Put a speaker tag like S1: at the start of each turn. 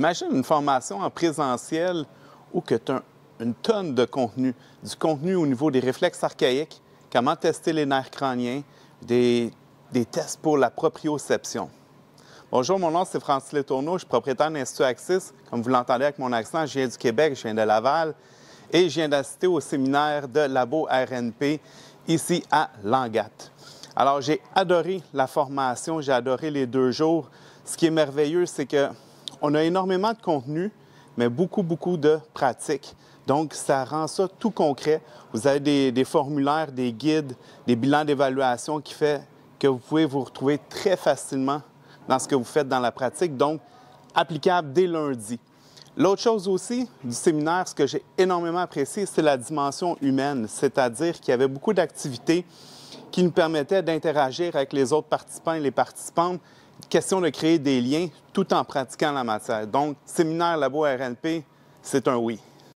S1: Imagine une formation en présentiel où tu as une tonne de contenu, du contenu au niveau des réflexes archaïques, comment tester les nerfs crâniens, des, tests pour la proprioception. Bonjour, mon nom c'est Francis Letourneau, je suis propriétaire d'Institut Axis. Comme vous l'entendez avec mon accent, je viens du Québec, je viens de Laval et je viens d'assister au séminaire de Labo RNP ici à Langat. Alors, j'ai adoré la formation, j'ai adoré les deux jours. Ce qui est merveilleux, c'est que on a énormément de contenu, mais beaucoup, beaucoup de pratiques. Donc, ça rend ça tout concret. Vous avez des, formulaires, des guides, des bilans d'évaluation qui fait que vous pouvez vous retrouver très facilement dans ce que vous faites dans la pratique. Donc, applicable dès lundi. L'autre chose aussi du séminaire, ce que j'ai énormément apprécié, c'est la dimension humaine, c'est-à-dire qu'il y avait beaucoup d'activités qui nous permettait d'interagir avec les autres participants et les participantes. Question de créer des liens tout en pratiquant la matière. Donc, séminaire labo RNP, c'est un oui.